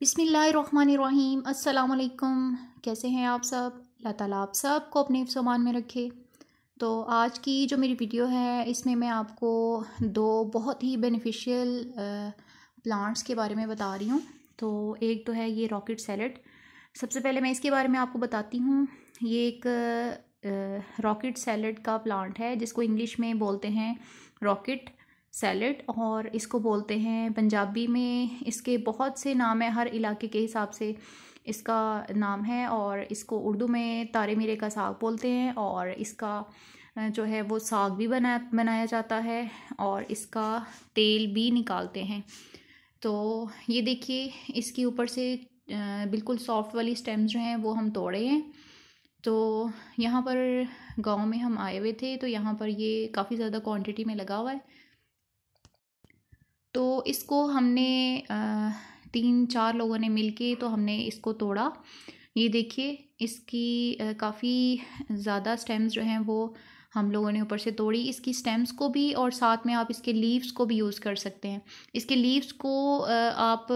बिसमीम् अल्लाम कैसे हैं आप सब अल्लाह ताला आप सब को अपने सामान में रखे तो आज की जो मेरी वीडियो है इसमें मैं आपको दो बहुत ही बेनिफिशियल प्लांट्स के बारे में बता रही हूँ तो एक तो है ये रॉकेट सैलड सबसे पहले मैं इसके बारे में आपको बताती हूँ ये एक रॉकेट सैलड का प्लांट है जिसको इंग्लिश में बोलते हैं रॉकेट सैलड और इसको बोलते हैं पंजाबी में इसके बहुत से नाम हैं हर इलाके के हिसाब से इसका नाम है और इसको उर्दू में तारे मीरे का साग बोलते हैं और इसका जो है वो साग भी बना बनाया जाता है और इसका तेल भी निकालते हैं तो ये देखिए इसके ऊपर से बिल्कुल सॉफ्ट वाली स्टेम्स जो हैं वो हम तोड़े हैं तो यहाँ पर गांव में हम आए हुए थे तो यहाँ पर ये काफ़ी ज़्यादा क्वांटिटी में लगा हुआ है तो इसको हमने तीन चार लोगों ने मिल के तो हमने इसको तोड़ा ये देखिए इसकी काफ़ी ज़्यादा स्टेम्स जो हैं वो हम लोगों ने ऊपर से तोड़ी इसकी स्टेम्स को भी और साथ में आप इसके लीव्स को भी यूज़ कर सकते हैं इसके लीव्स को आप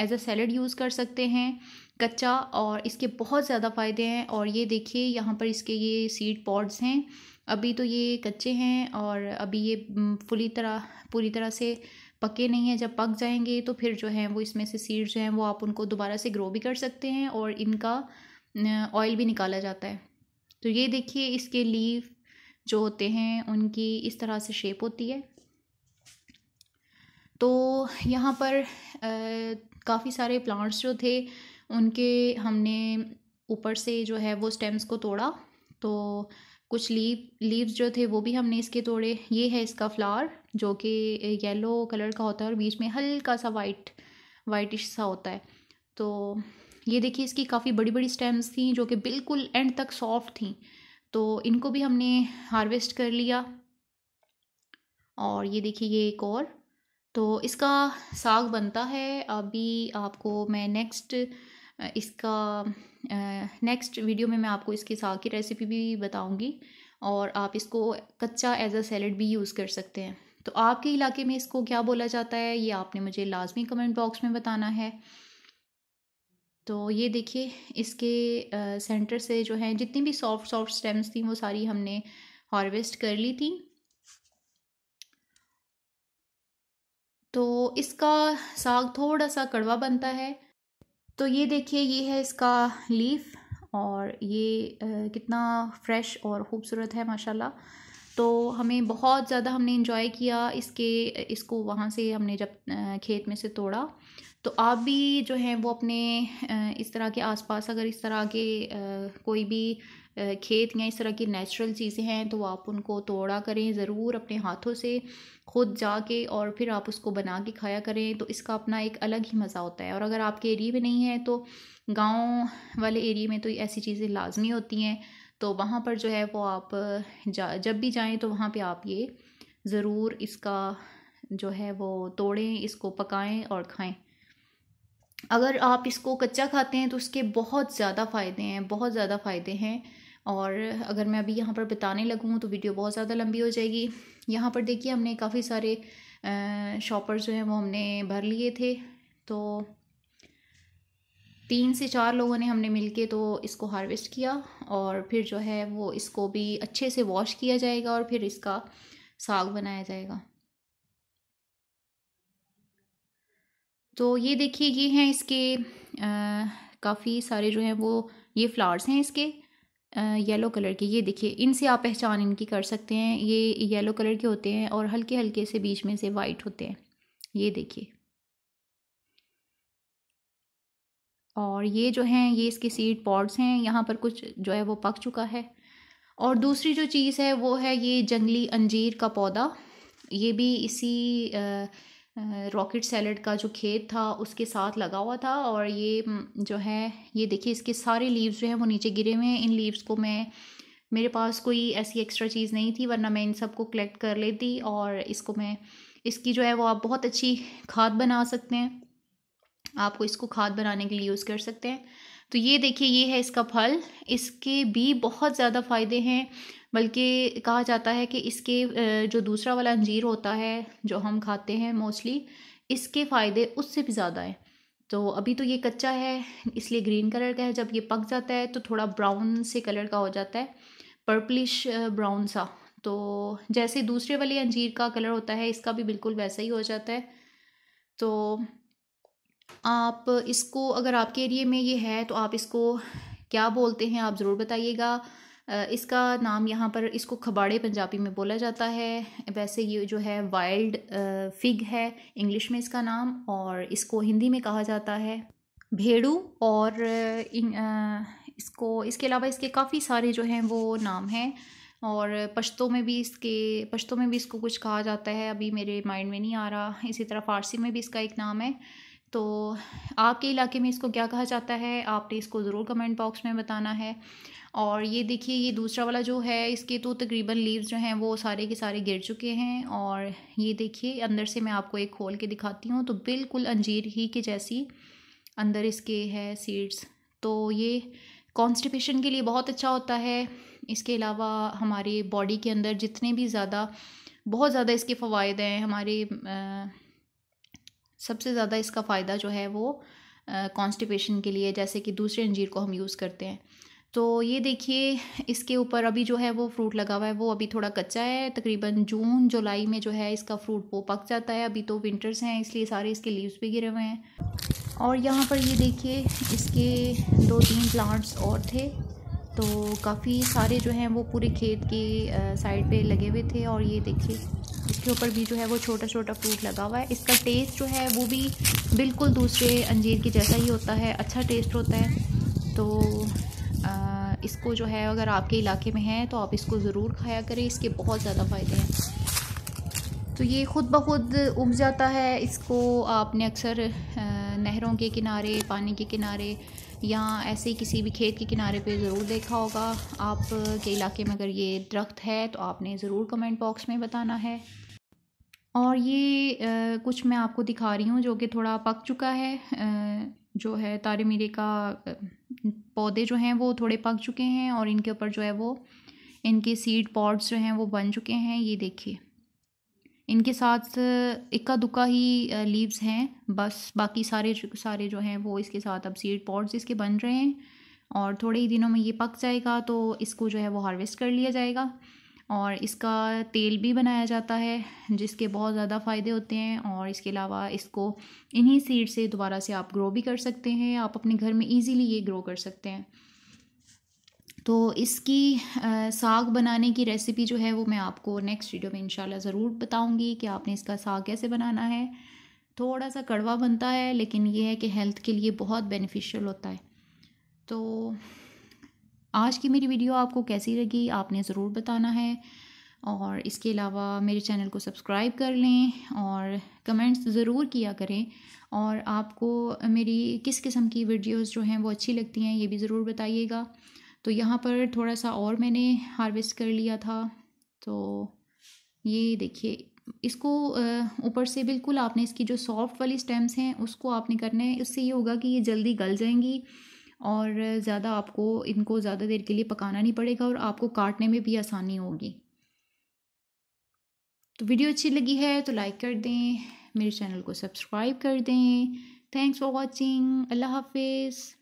एज अ सैलड यूज़ कर सकते हैं कच्चा और इसके बहुत ज़्यादा फ़ायदे हैं और ये देखिए यहाँ पर इसके ये सीड पॉड्स हैं अभी तो ये कच्चे हैं और अभी ये फुली तरह पूरी तरह से पके नहीं हैं जब पक जाएंगे तो फिर जो है वो इसमें से सीड्स जो हैं वो आप उनको दोबारा से ग्रो भी कर सकते हैं और इनका ऑयल भी निकाला जाता है तो ये देखिए इसके लीव जो होते हैं उनकी इस तरह से शेप होती है तो यहाँ पर काफ़ी सारे प्लांट्स जो थे उनके हमने ऊपर से जो है वो स्टेम्स को तोड़ा तो कुछ लीव लीव्स जो थे वो भी हमने इसके तोड़े ये है इसका फ्लावर जो कि येलो कलर का होता है और बीच में हल्का सा वाइट वाइटिश सा होता है तो ये देखिए इसकी काफ़ी बड़ी बड़ी स्टेम्स थी जो कि बिल्कुल एंड तक सॉफ्ट थी तो इनको भी हमने हार्वेस्ट कर लिया और ये देखिए ये एक और तो इसका साग बनता है अभी आपको मैं नेक्स्ट इसका नेक्स्ट वीडियो में मैं आपको इसके साग की रेसिपी भी बताऊंगी और आप इसको कच्चा एज अ सैलड भी यूज़ कर सकते हैं तो आपके इलाके में इसको क्या बोला जाता है ये आपने मुझे लाजमी कमेंट बॉक्स में बताना है तो ये देखिए इसके सेंटर से जो है जितनी भी सॉफ्ट सॉफ्ट स्टेम्स थी वो सारी हमने हार्वेस्ट कर ली थी तो इसका साग थोड़ा सा कड़वा बनता है तो ये देखिए ये है इसका लीफ और ये कितना फ्रेश और ख़ूबसूरत है माशाल्लाह तो हमें बहुत ज़्यादा हमने इन्जॉय किया इसके इसको वहाँ से हमने जब खेत में से तोड़ा तो आप भी जो हैं वो अपने इस तरह के आसपास अगर इस तरह के कोई भी खेत या इस तरह की नेचुरल चीज़ें हैं तो आप उनको तोड़ा करें ज़रूर अपने हाथों से खुद जाके और फिर आप उसको बना के खाया करें तो इसका अपना एक अलग ही मज़ा होता है और अगर आपके एरिए में नहीं है तो गाँव वाले एरिए में तो ऐसी चीज़ें लाजमी होती हैं तो वहाँ पर जो है वो आप जा जब भी जाएँ तो वहाँ पर आप ये ज़रूर इसका जो है वो तोड़ें इसको पकाएँ और खाएँ अगर आप इसको कच्चा खाते हैं तो उसके बहुत ज़्यादा फ़ायदे हैं बहुत ज़्यादा फ़ायदे हैं और अगर मैं अभी यहाँ पर बताने लगूँ तो वीडियो बहुत ज़्यादा लंबी हो जाएगी यहाँ पर देखिए हमने काफ़ी सारे शॉपर जो हैं वो हमने भर लिए थे तो तीन से चार लोगों ने हमने मिलके तो इसको हार्वेस्ट किया और फिर जो है वो इसको भी अच्छे से वॉश किया जाएगा और फिर इसका साग बनाया जाएगा तो ये देखिए ये हैं इसके काफ़ी सारे जो हैं वो ये फ्लावर्स हैं इसके येलो कलर के ये देखिए इनसे आप पहचान इनकी कर सकते हैं ये येलो कलर के होते हैं और हल्के हल्के से बीच में से वाइट होते हैं ये देखिए और ये जो हैं ये इसके सीड पॉड्स हैं यहाँ पर कुछ जो है वो पक चुका है और दूसरी जो चीज़ है वो है ये जंगली अंजीर का पौधा ये भी इसी आ, रॉकेट सैलड का जो खेत था उसके साथ लगा हुआ था और ये जो है ये देखिए इसके सारे लीव्स जो हैं वो नीचे गिरे हुए हैं इन लीव्स को मैं मेरे पास कोई ऐसी एक्स्ट्रा चीज़ नहीं थी वरना मैं इन सब को कलेक्ट कर लेती और इसको मैं इसकी जो है वो आप बहुत अच्छी खाद बना सकते हैं आपको इसको खाद बनाने के लिए यूज़ कर सकते हैं तो ये देखिए ये है इसका फल इसके भी बहुत ज़्यादा फ़ायदे हैं बल्कि कहा जाता है कि इसके जो दूसरा वाला अंजीर होता है जो हम खाते हैं मोस्टली इसके फ़ायदे उससे भी ज़्यादा हैं तो अभी तो ये कच्चा है इसलिए ग्रीन कलर का है जब ये पक जाता है तो थोड़ा ब्राउन से कलर का हो जाता है पर्पलिश ब्राउन सा तो जैसे दूसरे वाले अंजीर का कलर होता है इसका भी बिल्कुल वैसा ही हो जाता है तो आप इसको अगर आपके एरिए में ये है तो आप इसको क्या बोलते हैं आप ज़रूर बताइएगा इसका नाम यहाँ पर इसको खबाड़े पंजाबी में बोला जाता है वैसे ये जो है वाइल्ड फिग है इंग्लिश में इसका नाम और इसको हिंदी में कहा जाता है भेड़ू और इन, आ, इसको इसके अलावा इसके काफ़ी सारे जो हैं वो नाम हैं और पश्तों में भी इसके पश्तों में भी इसको कुछ कहा जाता है अभी मेरे माइंड में नहीं आ रहा इसी तरह फ़ारसी में भी इसका एक नाम है तो आपके इलाके में इसको क्या कहा जाता है आपने इसको ज़रूर कमेंट बॉक्स में बताना है और ये देखिए ये दूसरा वाला जो है इसके तो तकरीबन लीव्स जो हैं वो सारे के सारे गिर चुके हैं और ये देखिए अंदर से मैं आपको एक खोल के दिखाती हूँ तो बिल्कुल अंजीर ही के जैसी अंदर इसके है सीड्स तो ये कॉन्स्टिपेशन के लिए बहुत अच्छा होता है इसके अलावा हमारे बॉडी के अंदर जितने भी ज़्यादा बहुत ज़्यादा इसके फ़वाद हैं हमारे आ, सबसे ज़्यादा इसका फ़ायदा जो है वो कॉन्स्टिपेशन के लिए जैसे कि दूसरे अंजीर को हम यूज़ करते हैं तो ये देखिए इसके ऊपर अभी जो है वो फ्रूट लगा हुआ है वो अभी थोड़ा कच्चा है तकरीबन जून जुलाई में जो है इसका फ्रूट वो पक जाता है अभी तो विंटर्स हैं इसलिए सारे इसके लीव्स भी गिरे हुए हैं और यहाँ पर ये देखिए इसके दो तीन प्लांट्स और थे तो काफ़ी सारे जो हैं वो पूरे खेत के साइड पे लगे हुए थे और ये देखिए इसके ऊपर भी जो है वो छोटा छोटा फ्रूट लगा हुआ है इसका टेस्ट जो है वो भी बिल्कुल दूसरे अंजीर की जैसा ही होता है अच्छा टेस्ट होता है तो आ, इसको जो है अगर आपके इलाके में है तो आप इसको ज़रूर खाया करें इसके बहुत ज़्यादा फ़ायदे हैं तो ये ख़ुद ब खुद उग जाता है इसको आपने अक्सर नहरों के किनारे पानी के किनारे या ऐसे किसी भी खेत के किनारे पे ज़रूर देखा होगा आप के इलाके में अगर ये दरख्त है तो आपने ज़रूर कमेंट बॉक्स में बताना है और ये आ, कुछ मैं आपको दिखा रही हूँ जो कि थोड़ा पक चुका है आ, जो है तारे मीरे का पौधे जो हैं वो थोड़े पक चुके हैं और इनके ऊपर जो है वो इनके सीड पॉड्स जो हैं वो बन चुके हैं ये देखिए इनके साथ इक्का दुक्का ही लीव्स हैं बस बाकी सारे सारे जो हैं वो इसके साथ अब सीड पॉड्स इसके बन रहे हैं और थोड़े ही दिनों में ये पक जाएगा तो इसको जो है वो हार्वेस्ट कर लिया जाएगा और इसका तेल भी बनाया जाता है जिसके बहुत ज़्यादा फ़ायदे होते हैं और इसके अलावा इसको इन्हीं सीड से दोबारा से आप ग्रो भी कर सकते हैं आप अपने घर में इजीली ये ग्रो कर सकते हैं तो इसकी आ, साग बनाने की रेसिपी जो है वो मैं आपको नेक्स्ट वीडियो में इंशाल्लाह ज़रूर बताऊंगी कि आपने इसका साग कैसे बनाना है थोड़ा सा कड़वा बनता है लेकिन ये है कि हेल्थ के लिए बहुत बेनिफिशियल होता है तो आज की मेरी वीडियो आपको कैसी लगी आपने ज़रूर बताना है और इसके अलावा मेरे चैनल को सब्सक्राइब कर लें और कमेंट्स ज़रूर किया करें और आपको मेरी किस किस्म की वीडियोस जो हैं वो अच्छी लगती हैं ये भी ज़रूर बताइएगा तो यहाँ पर थोड़ा सा और मैंने हार्वेस्ट कर लिया था तो ये देखिए इसको ऊपर से बिल्कुल आपने इसकी जो सॉफ्ट वाली स्टेम्स हैं उसको आपने करना है इससे ये होगा कि ये जल्दी गल जाएंगी और ज़्यादा आपको इनको ज़्यादा देर के लिए पकाना नहीं पड़ेगा और आपको काटने में भी आसानी होगी तो वीडियो अच्छी लगी है तो लाइक कर दें मेरे चैनल को सब्सक्राइब कर दें थैंक्स फॉर वॉचिंग अल्लाह हाफिज़